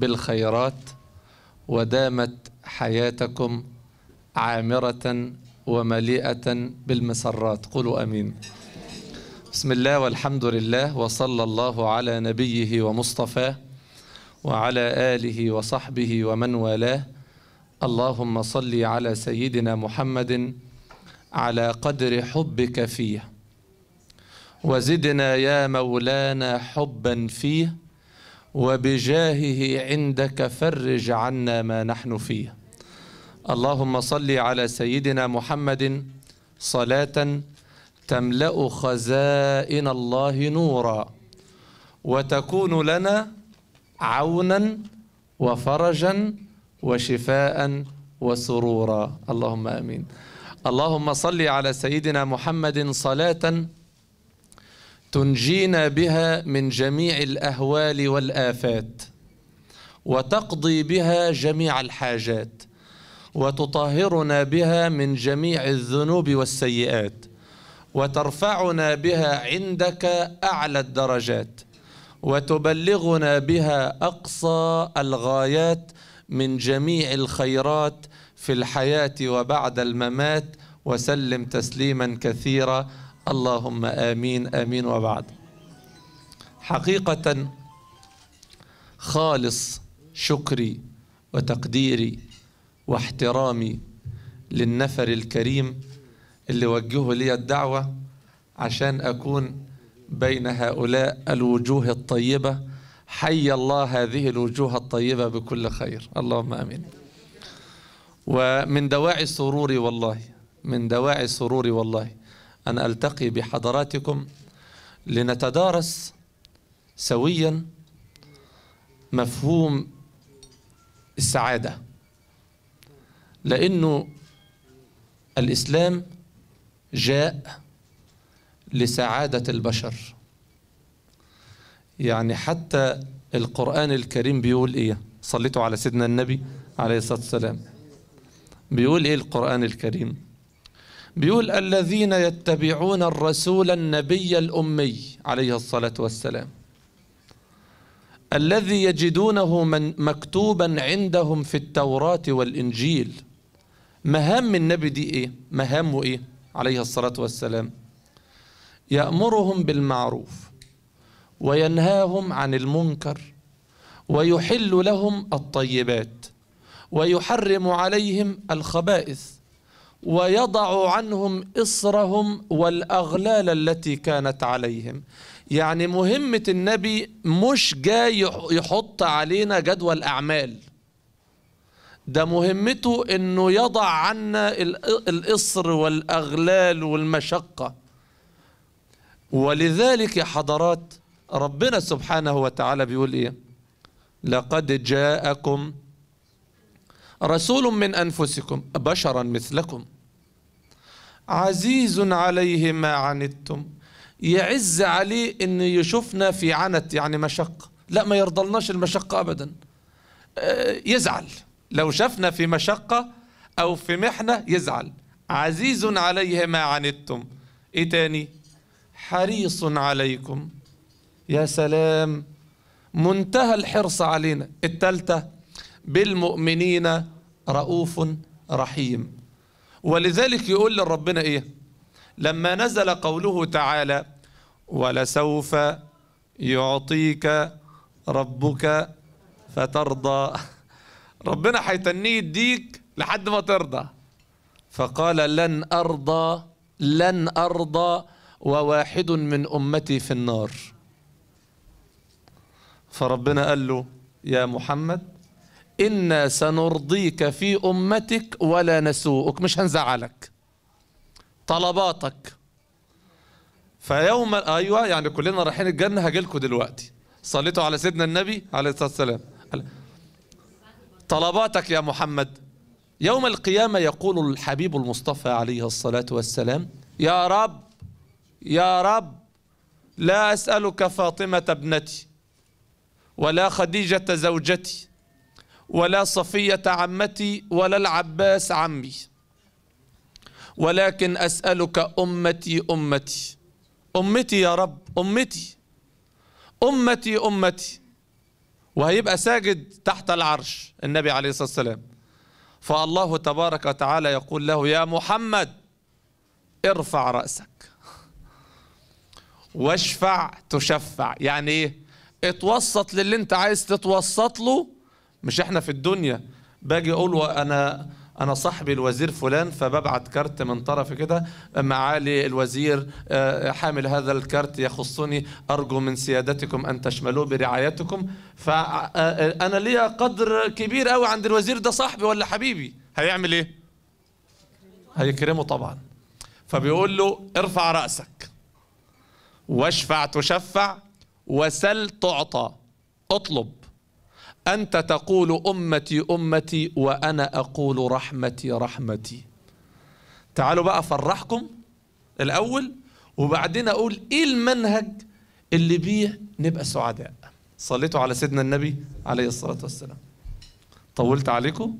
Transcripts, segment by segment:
بالخيرات ودامت حياتكم عامرة ومليئة بالمسرات قولوا أمين بسم الله والحمد لله وصلى الله على نبيه ومصطفاه وعلى آله وصحبه ومن والاه اللهم صل على سيدنا محمد على قدر حبك فيه وزدنا يا مولانا حبا فيه وبجاهه عندك فرج عنا ما نحن فيه اللهم صل على سيدنا محمد صلاة تملأ خزائن الله نورا وتكون لنا عونا وفرجا وشفاء وسرورا اللهم امين اللهم صل على سيدنا محمد صلاه تنجينا بها من جميع الاهوال والافات وتقضي بها جميع الحاجات وتطهرنا بها من جميع الذنوب والسيئات وترفعنا بها عندك اعلى الدرجات وتبلغنا بها اقصى الغايات من جميع الخيرات في الحياه وبعد الممات وسلم تسليما كثيرا اللهم امين امين وبعد حقيقه خالص شكري وتقديري واحترامي للنفر الكريم اللي وجهه لي الدعوه عشان اكون بين هؤلاء الوجوه الطيبه حي الله هذه الوجوه الطيبه بكل خير اللهم امين ومن دواعي سروري والله من دواعي سروري والله أن ألتقي بحضراتكم لنتدارس سويا مفهوم السعادة لأنه الإسلام جاء لسعادة البشر يعني حتى القرآن الكريم بيقول إيه صليتوا على سيدنا النبي عليه الصلاة والسلام بيقول إيه القرآن الكريم بيقول الذين يتبعون الرسول النبي الأمي عليه الصلاة والسلام الذي يجدونه من مكتوبا عندهم في التوراة والإنجيل مهام النبي دي إيه؟ مهامه إيه؟ عليه الصلاة والسلام يأمرهم بالمعروف وينهاهم عن المنكر ويحل لهم الطيبات ويحرم عليهم الخبائث ويضع عنهم إصرهم والأغلال التي كانت عليهم يعني مهمة النبي مش جاي يحط علينا جدول أعمال ده مهمته أنه يضع عنا الإصر والأغلال والمشقة ولذلك يا حضرات ربنا سبحانه وتعالى بيقول إيه لقد جاءكم رسول من أنفسكم بشرا مثلكم عزيز عليه ما عنتم يعز عليه أن يشوفنا في عنت يعني مشقة لا ما يرضلناش المشقة أبدا آه، يزعل لو شافنا في مشقة أو في محنة يزعل عزيز عليه ما عنتم إيه تاني حريص عليكم يا سلام منتهى الحرص علينا الثالثه بالمؤمنين رؤوف رحيم ولذلك يقول لربنا ايه لما نزل قوله تعالى ولسوف يعطيك ربك فترضى ربنا هيتنيه يديك لحد ما ترضى فقال لن أرضى لن أرضى وواحد من أمتي في النار فربنا قال له يا محمد إنا سنرضيك في أمتك ولا نسوءك مش هنزعلك طلباتك فيوم أيوة يعني كلنا رايحين الجنة هجيلكوا دلوقتي صليتوا على سيدنا النبي عليه الصلاة والسلام طلباتك يا محمد يوم القيامة يقول الحبيب المصطفى عليه الصلاة والسلام يا رب يا رب لا أسألك فاطمة ابنتي ولا خديجة زوجتي ولا صفية عمتي ولا العباس عمي ولكن أسألك أمتي أمتي أمتي يا رب أمتي أمتي أمتي وهيبقى ساجد تحت العرش النبي عليه الصلاة والسلام فالله تبارك وتعالى يقول له يا محمد ارفع رأسك واشفع تشفع يعني ايه اتوسط للي انت عايز تتوسط له مش احنا في الدنيا باجي اقول انا انا صاحبي الوزير فلان فببعت كارت من طرف كده معالي الوزير آه، حامل هذا الكارت يخصني ارجو من سيادتكم ان تشملوه برعايتكم فانا آه، آه، ليا قدر كبير قوي عند الوزير ده صاحبي ولا حبيبي هيعمل ايه هيكرمه طبعا فبيقول له ارفع راسك واشفع تشفع وسل تعطى اطلب أنت تقول أمتي أمتي وأنا أقول رحمتي رحمتي تعالوا بقى أفرحكم الأول وبعدين أقول إيه المنهج اللي بيه نبقى سعداء صليتوا على سيدنا النبي عليه الصلاة والسلام طولت عليكم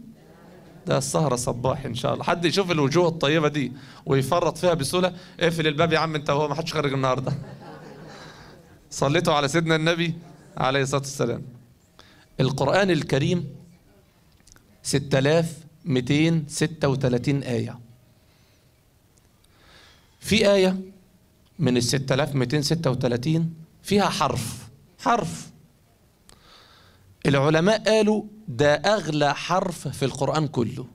ده السهرة صباح إن شاء الله حد يشوف الوجوه الطيبة دي ويفرط فيها بسهولة اقفل الباب يا عم أنت وهو ما حدش خارج النهاردة صليتوا على سيدنا النبي عليه الصلاة والسلام القرآن الكريم 6236 آية في آية من ال 6236 فيها حرف حرف العلماء قالوا ده أغلى حرف في القرآن كله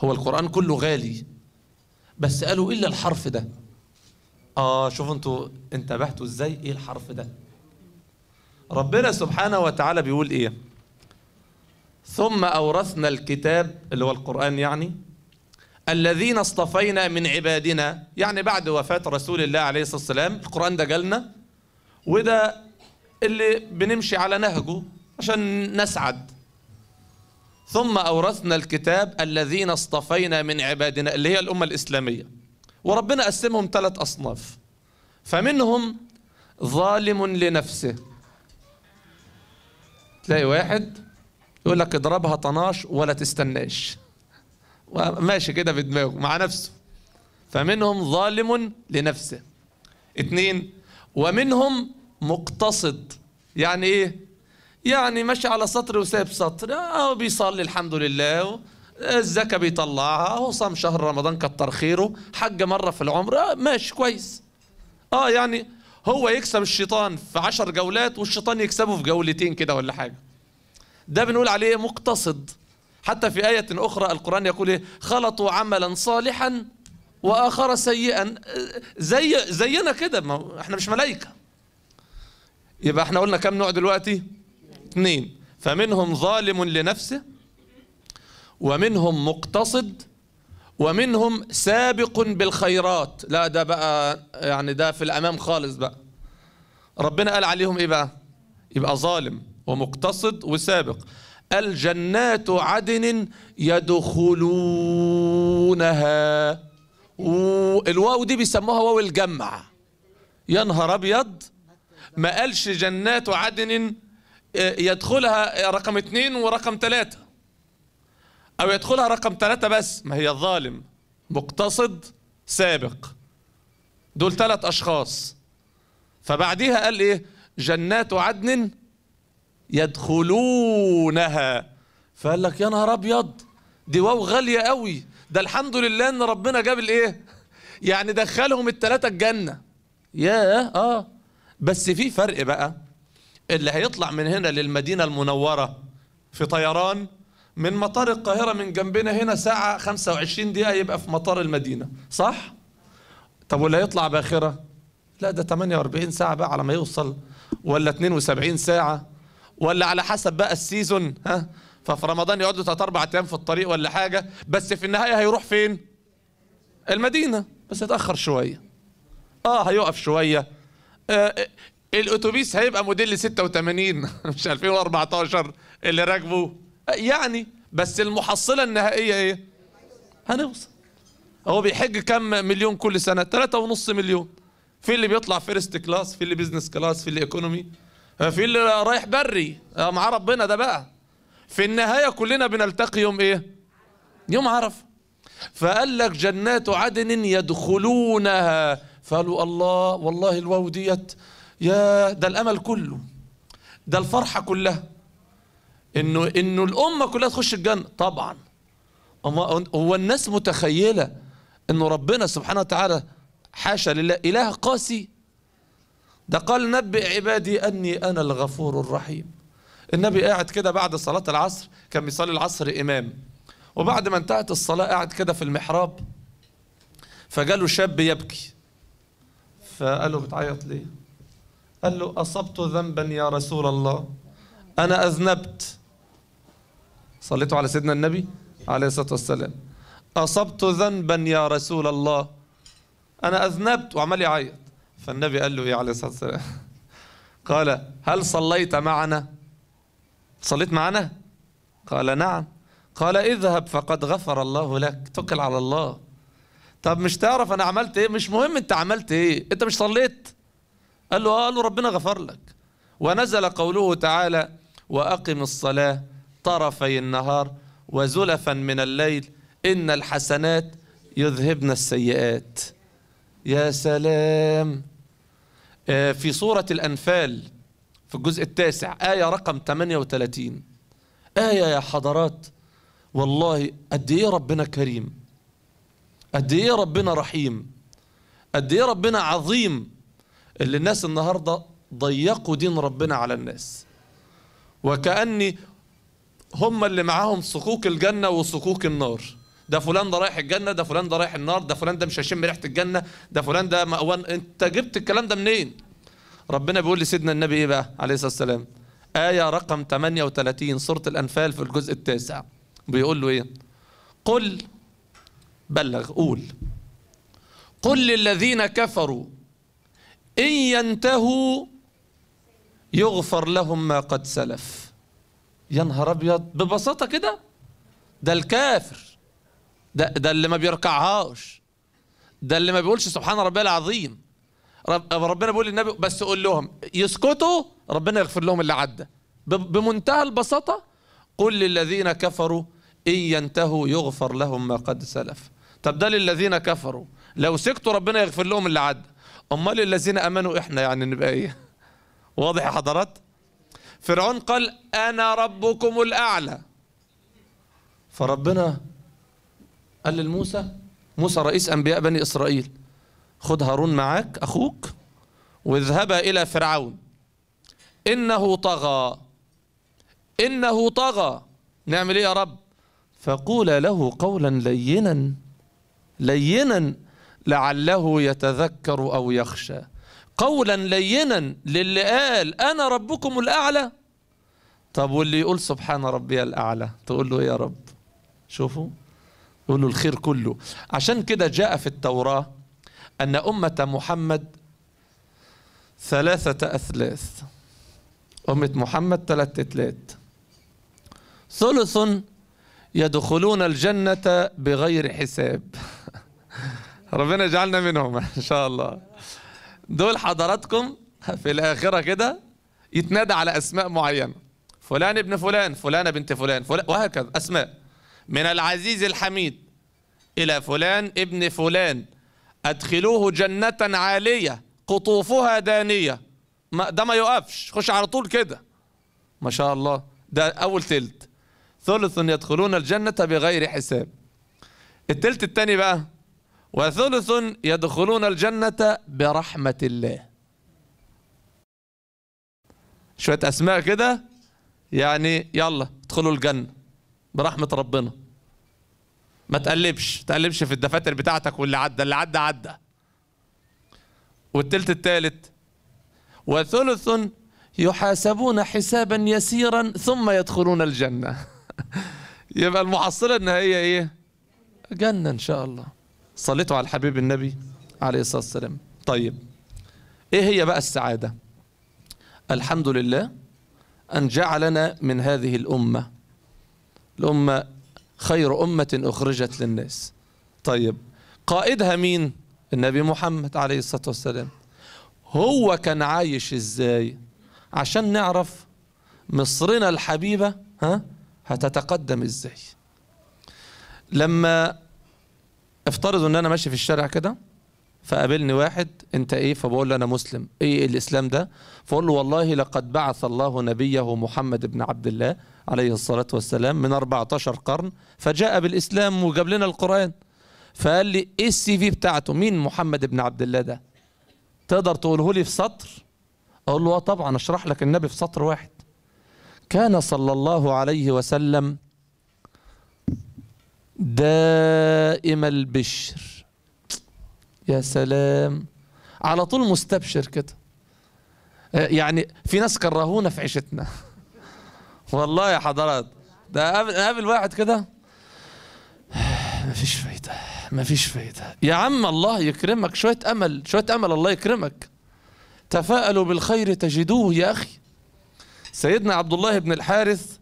هو القرآن كله غالي بس قالوا إيه إلا الحرف ده آه شوفوا أنتوا انتبهتوا إزاي إيه الحرف ده ربنا سبحانه وتعالى بيقول ايه ثم أورثنا الكتاب اللي هو القرآن يعني الذين اصطفينا من عبادنا يعني بعد وفاة رسول الله عليه الصلاة والسلام القرآن ده جالنا وده اللي بنمشي على نهجه عشان نسعد ثم أورثنا الكتاب الذين اصطفينا من عبادنا اللي هي الأمة الإسلامية وربنا قسمهم ثلاث أصناف فمنهم ظالم لنفسه تلاقي واحد يقول لك اضربها طناش ولا تستناش وماشي كده بدماغه مع نفسه فمنهم ظالم لنفسه اتنين ومنهم مقتصد يعني ايه يعني ماشي على سطر وساب سطر اهو بيصلي الحمد لله الزكاة بيطلعها هو صام شهر رمضان كتر خيره حج مرة في العمر اه ماشي كويس اه يعني هو يكسب الشيطان في عشر جولات والشيطان يكسبه في جولتين كده ولا حاجة ده بنقول عليه مقتصد حتى في آية أخرى القرآن يقول إيه خلطوا عملا صالحا وآخر سيئا زي زينا كده ما احنا مش ملائكة يبقى احنا قلنا كم نوع دلوقتي اثنين فمنهم ظالم لنفسه ومنهم مقتصد ومنهم سابق بالخيرات لا ده بقى يعني ده في الامام خالص بقى ربنا قال عليهم ايه بقى يبقى ظالم ومقتصد وسابق الجنات عدن يدخلونها الواو دي بيسموها واو الجمع يا نهار ابيض ما قالش جنات عدن آه، يدخلها رقم اتنين ورقم ثلاثة أو يدخلها رقم ثلاثة بس ما هي الظالم مقتصد سابق دول ثلاث أشخاص فبعديها قال إيه جنات عدن يدخلونها فقال لك يا نهار أبيض دي واو غالية قوي ده الحمد لله إن ربنا جاب الإيه يعني دخلهم الثلاثة الجنة يا آه بس في فرق بقى اللي هيطلع من هنا للمدينة المنورة في طيران من مطار القاهرة من جنبنا هنا ساعة 25 دقيقة يبقى في مطار المدينة صح؟ طب ولا يطلع باخرة؟ لا ده 48 ساعة بقى على ما يوصل ولا 72 ساعة ولا على حسب بقى السيزون ها ففي رمضان يقعدوا ثلاث اربع ايام في الطريق ولا حاجة بس في النهاية هيروح فين؟ المدينة بس يتأخر شوية اه هيقف شوية آه الاتوبيس هيبقى موديل 86 مش 2014 اللي راكبه يعني بس المحصلة النهائية ايه هنوصل هو بيحج كم مليون كل سنة ثلاثة ونص مليون في اللي بيطلع فيرست كلاس في اللي بيزنس كلاس في اللي ايكونومي آه، في اللي رايح بري آه، مع ربنا ده بقى في النهاية كلنا بنلتقي يوم ايه يوم عرفه فقال لك جنات عدن يدخلونها فقالوا الله والله الواو ديت يا ده الامل كله ده الفرحه كلها انه انه الامه كلها تخش الجنه طبعا هو الناس متخيله انه ربنا سبحانه وتعالى حاشا لله اله قاسي ده قال نبئ عبادي اني انا الغفور الرحيم النبي قاعد كده بعد صلاه العصر كان بيصلي العصر امام وبعد ما انتهت الصلاه قاعد كده في المحراب فجاله شاب يبكي فقال له بتعيط ليه قال له اصبت ذنبا يا رسول الله انا اذنبت صليتوا على سيدنا النبي عليه الصلاة والسلام أصبت ذنبا يا رسول الله أنا أذنبت وعمال يعيط فالنبي قال له إيه عليه الصلاة والسلام قال هل صليت معنا صليت معنا قال نعم قال اذهب فقد غفر الله لك توكل على الله طب مش تعرف انا عملت ايه مش مهم انت عملت ايه انت مش صليت قال له اه قال له ربنا غفر لك ونزل قوله تعالى واقم الصلاه طرفي النهار وزلفا من الليل إن الحسنات يذهبن السيئات يا سلام آه، في سورة الأنفال في الجزء التاسع آية رقم 38 آية يا حضرات والله قد إيه ربنا كريم قد إيه ربنا رحيم قد إيه ربنا عظيم اللي الناس النهاردة ضيقوا دين ربنا على الناس وكأني هم اللي معاهم صكوك الجنة وصكوك النار ده فلان ده رايح الجنة ده فلان ده رايح النار ده فلان ده مش هيشم ريحة الجنة ده فلان ده مأوان انت جبت الكلام ده منين ربنا بيقول لسيدنا النبي ايه بقى عليه الصلاة والسلام آية رقم 38 سورة الأنفال في الجزء التاسع بيقول له ايه قل بلغ قول قل للذين كفروا إن ينتهوا يغفر لهم ما قد سلف يا نهار ابيض ببساطه كده ده الكافر ده ده اللي ما بيركعهاش ده اللي ما بيقولش سبحان ربي العظيم رب ربنا بيقول للنبي بس قول لهم يسكتوا ربنا يغفر لهم اللي عدى بمنتهى البساطه قل للذين كفروا ان ينتهوا يغفر لهم ما قد سلف طب ده للذين كفروا لو سكتوا ربنا يغفر لهم اللي عدى امال الذين امنوا احنا يعني نبقى ايه واضح يا حضرات فرعون قال أنا ربكم الأعلى فربنا قال لموسى موسى رئيس أنبياء بني إسرائيل خد هارون معاك أخوك واذهبا إلى فرعون إنه طغى إنه طغى نعمل إيه يا رب فقولا له قولا لينا لينا لعله يتذكر أو يخشى قولا لينا للي قال أنا ربكم الأعلى طب واللي يقول سبحان ربي الأعلى تقول له إيه يا رب شوفوا يقول له الخير كله عشان كده جاء في التوراة أن أمة محمد ثلاثة أثلاث أمة محمد ثلاثة أثلاث ثلث يدخلون الجنة بغير حساب ربنا يجعلنا منهم إن شاء الله دول حضراتكم في الآخرة كده يتنادى على أسماء معينة فلان ابن فلان فلانة بنت فلان, فلان وهكذا أسماء من العزيز الحميد إلى فلان ابن فلان أدخلوه جنة عالية قطوفها دانية ما ده ما يقفش خش على طول كده ما شاء الله ده أول تلت ثلث يدخلون الجنة بغير حساب التلت التاني بقى وثلث يدخلون الجنة برحمة الله شوية أسماء كده يعني يلا ادخلوا الجنة برحمة ربنا ما تقلبش تقلبش في الدفاتر بتاعتك واللي عدى اللي عدى عدى والثلث التالت وثلث يحاسبون حسابا يسيرا ثم يدخلون الجنة يبقى المحصلة النهائية ايه جنة ان شاء الله صليتوا على حبيب النبي عليه الصلاة والسلام طيب إيه هي بقى السعادة الحمد لله أن جعلنا من هذه الأمة الأمة خير أمة أخرجت للناس طيب قائدها مين النبي محمد عليه الصلاة والسلام هو كان عايش إزاي عشان نعرف مصرنا الحبيبة ها هتتقدم إزاي لما افترض ان انا ماشي في الشارع كده فقابلني واحد انت ايه فبقول له انا مسلم ايه الاسلام ده فاقول له والله لقد بعث الله نبيه محمد بن عبد الله عليه الصلاه والسلام من 14 قرن فجاء بالاسلام وجاب لنا القران فقال لي ايه السي في بتاعته مين محمد بن عبد الله ده تقدر تقوله لي في سطر اقول له اه طبعا اشرح لك النبي في سطر واحد كان صلى الله عليه وسلم دائم البشر يا سلام على طول مستبشر كده آه، يعني في ناس كرهونا في عيشتنا والله يا حضرات ده قابل واحد كده مفيش فايده مفيش فايده يا عم الله يكرمك شويه امل شويه امل الله يكرمك تفاءلوا بالخير تجدوه يا اخي سيدنا عبد الله بن الحارث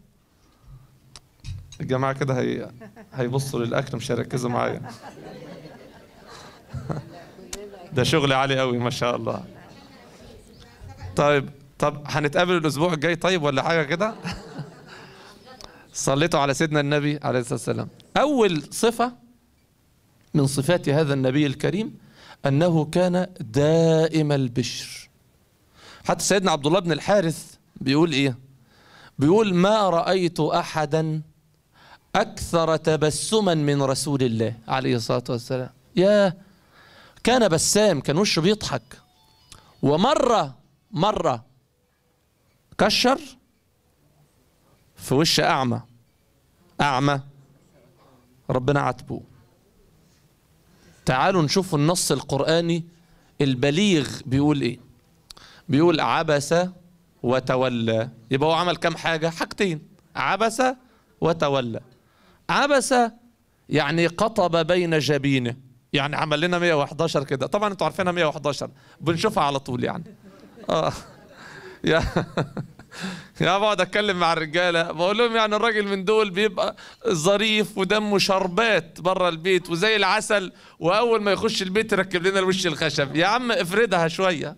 الجماعة كده هي... هيبصوا للأكل مش هيركزوا معايا ده شغل عالي قوي ما شاء الله طيب طب هنتقابل الأسبوع الجاي طيب ولا حاجة كده صليتوا على سيدنا النبي عليه الصلاة والسلام أول صفة من صفات هذا النبي الكريم أنه كان دائم البشر حتى سيدنا عبد الله بن الحارث بيقول إيه بيقول ما رأيت أحدا أكثر تبسما من رسول الله عليه الصلاة والسلام يا كان بسام كان وشه بيضحك ومرة مرة كشر في وش أعمى أعمى ربنا عاتبه تعالوا نشوف النص القرآني البليغ بيقول إيه بيقول عبس وتولى يبقى هو عمل كام حاجة حاجتين عبس وتولى عبس يعني قطب بين جبينه يعني عمل لنا 111 كده طبعا انتوا عارفينها 111 بنشوفها على طول يعني اه يا يا بقعد اتكلم مع الرجاله بقول لهم يعني الراجل من دول بيبقى ظريف ودمه شربات بره البيت وزي العسل واول ما يخش البيت يركب لنا الوش الخشب يا عم افردها شويه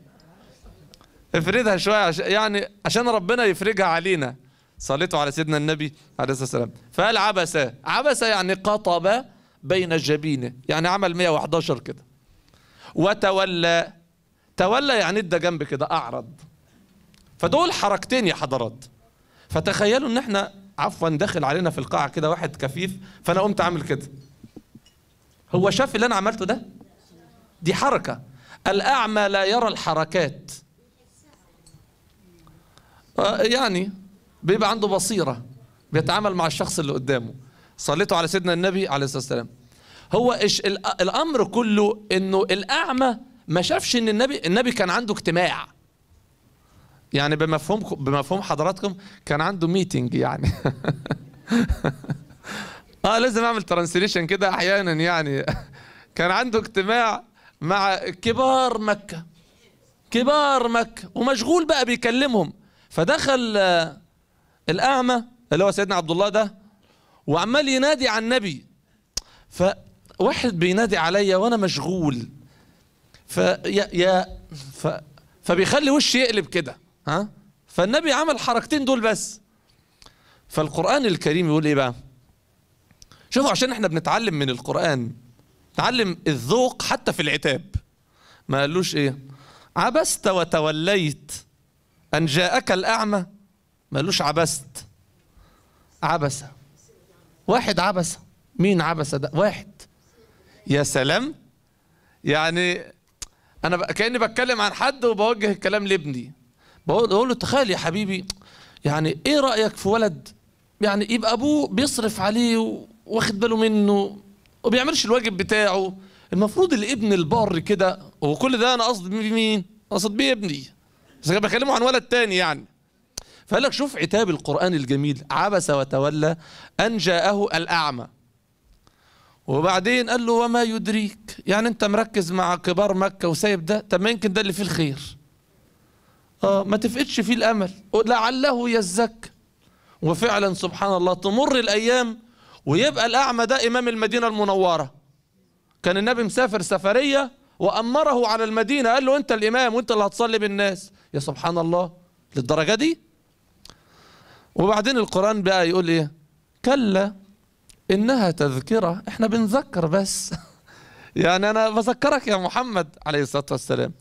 افردها شويه عش... يعني عشان ربنا يفرجها علينا صليته على سيدنا النبي عليه الصلاة والسلام فقال عبس عبس يعني قطب بين جبينه يعني عمل 111 كده وتولى تولى يعني ادى جنب كده اعرض فدول حركتين يا حضرات فتخيلوا ان احنا عفوا داخل علينا في القاعة كده واحد كفيف فانا قمت عامل كده هو شاف اللي انا عملته ده دي حركة الأعمى لا يرى الحركات آه، يعني بيبقى عنده بصيرة بيتعامل مع الشخص اللي قدامه صليتوا على سيدنا النبي عليه الصلاة والسلام هو إش الأمر كله إنه الأعمى ما شافش إن النبي النبي كان عنده اجتماع يعني بمفهوم بمفهوم حضراتكم كان عنده ميتنج يعني اه لازم اعمل ترانسليشن كده احيانا يعني كان عنده اجتماع مع كبار مكه كبار مكه ومشغول بقى بيكلمهم فدخل الأعمى اللي هو سيدنا عبد الله ده وعمال ينادي على النبي فواحد بينادي عليا وأنا مشغول فيا يا ف فبيخلي وشي يقلب كده ها فالنبي عمل حركتين دول بس فالقرآن الكريم يقول إيه بقى شوفوا عشان احنا بنتعلم من القرآن تعلم الذوق حتى في العتاب ما قالوش ايه عبست وتوليت ان جاءك الاعمى مالوش عبست عبسة واحد عبسة مين عبسة ده واحد يا سلام يعني انا كاني بتكلم عن حد وبوجه الكلام لابني بقول له تخيل يا حبيبي يعني ايه رايك في ولد يعني يبقى ابوه بيصرف عليه واخد باله منه وبيعملش الواجب بتاعه المفروض الابن البار كده وكل ده انا قصد بيه مين قصد بيه ابني بس بكلمه عن ولد تاني يعني فقال لك شوف عتاب القرآن الجميل عبس وتولى أن جاءه الأعمى وبعدين قال له وما يدريك يعني انت مركز مع كبار مكة وسايب ده طب ما يمكن ده اللي فيه الخير اه ما تفقدش فيه الأمل لعله يزك وفعلا سبحان الله تمر الأيام ويبقى الأعمى ده إمام المدينة المنورة كان النبي مسافر سفرية وأمره على المدينة قال له أنت الإمام وأنت اللي هتصلي بالناس يا سبحان الله للدرجة دي وبعدين القرآن بقى يقول إيه كلا إنها تذكرة إحنا بنذكر بس يعني أنا بذكرك يا محمد عليه الصلاة والسلام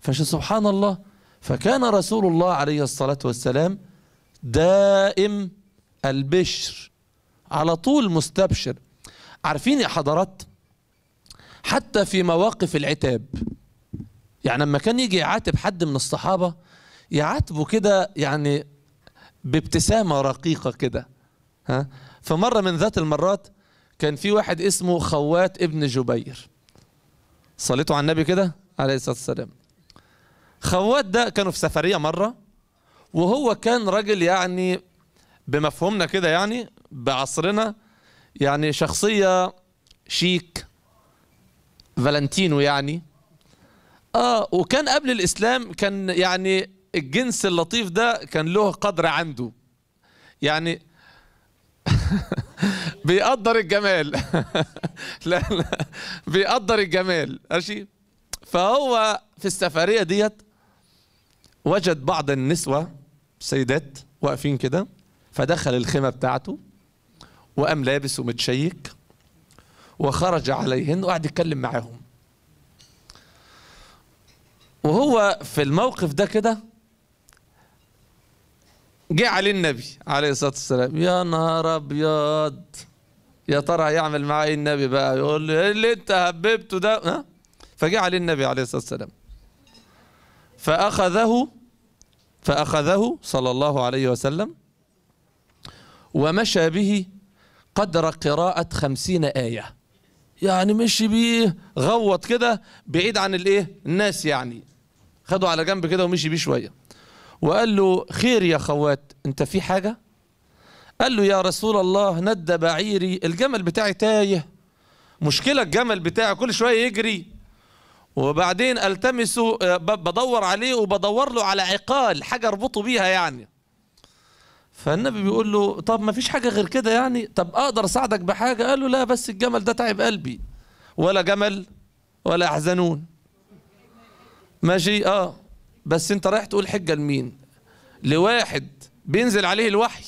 فش سبحان الله فكان رسول الله عليه الصلاة والسلام دائم البشر على طول مستبشر عارفين يا حضرات حتى في مواقف العتاب يعني لما كان يجي يعاتب حد من الصحابة يعاتبه كده يعني بابتسامه رقيقه كده ها فمره من ذات المرات كان في واحد اسمه خوات ابن جبير صليتوا على النبي كده عليه الصلاه والسلام خوات ده كانوا في سفريه مره وهو كان راجل يعني بمفهومنا كده يعني بعصرنا يعني شخصيه شيك فالنتينو يعني اه وكان قبل الاسلام كان يعني الجنس اللطيف ده كان له قدر عنده يعني بيقدر الجمال لا لا بيقدر الجمال ماشي فهو في السفريه ديت وجد بعض النسوه سيدات واقفين كده فدخل الخيمه بتاعته وقام لابس ومتشيك وخرج عليهن وقعد يتكلم معاهم وهو في الموقف ده كده جه عليه النبي عليه الصلاه والسلام يا نهار ابيض يا ترى هيعمل معاه ايه النبي بقى يقول له ايه اللي انت هببته ده ها فجه عليه النبي عليه الصلاه والسلام فاخذه فاخذه صلى الله عليه وسلم ومشى به قدر قراءة خمسين آية يعني مشي بيه غوط كده بعيد عن الايه الناس يعني خده على جنب كده ومشي بيه شويه وقال له خير يا خوات انت في حاجة قال له يا رسول الله ند بعيري الجمل بتاعي تايه مشكلة الجمل بتاعي كل شوية يجري وبعدين التمسه آه, بدور عليه وبدور له على عقال حاجة اربطه بيها يعني فالنبي بيقول له طب ما فيش حاجة غير كده يعني طب أقدر أساعدك بحاجة قال له لا بس الجمل ده تعب قلبي ولا جمل ولا احزنون ماشي اه بس انت رايح تقول حجه لمين لواحد بينزل عليه الوحي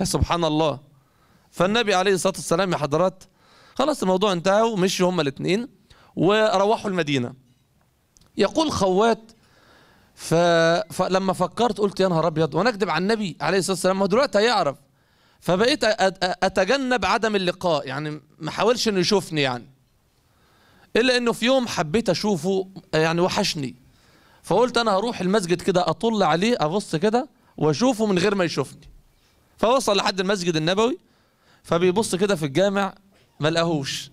يا سبحان الله فالنبي عليه الصلاه والسلام يا حضرات خلاص الموضوع انتهى ومشوا هما الاثنين وروحوا المدينه يقول خوات ف... فلما فكرت قلت يا نهار ابيض وانا اكذب على النبي عليه الصلاه والسلام ما دلوقتي هيعرف فبقيت اتجنب عدم اللقاء يعني ما حاولش انه يشوفني يعني الا انه في يوم حبيت اشوفه يعني وحشني فقلت انا هروح المسجد كده اطل عليه ابص كده واشوفه من غير ما يشوفني فوصل لحد المسجد النبوي فبيبص كده في الجامع ما لقاهوش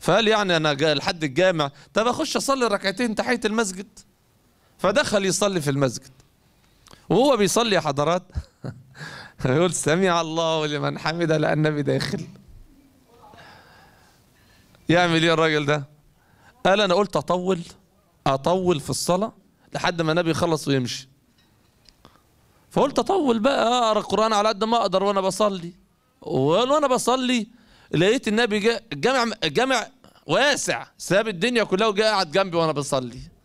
فقال يعني انا لحد الجامع طب اخش اصلي ركعتين تحيه المسجد فدخل يصلي في المسجد وهو بيصلي يا حضرات يقول سمع الله لمن حمده لأن النبي داخل يعمل ايه الراجل ده قال انا قلت اطول اطول في الصلاه لحد ما النبي يخلص ويمشي فقلت اطول بقى آه، اقرا القران على قد ما اقدر وانا بصلي وانا بصلي لقيت النبي جامع الجامع الجامع واسع ساب الدنيا كلها وجاء قاعد جنبي وانا بصلي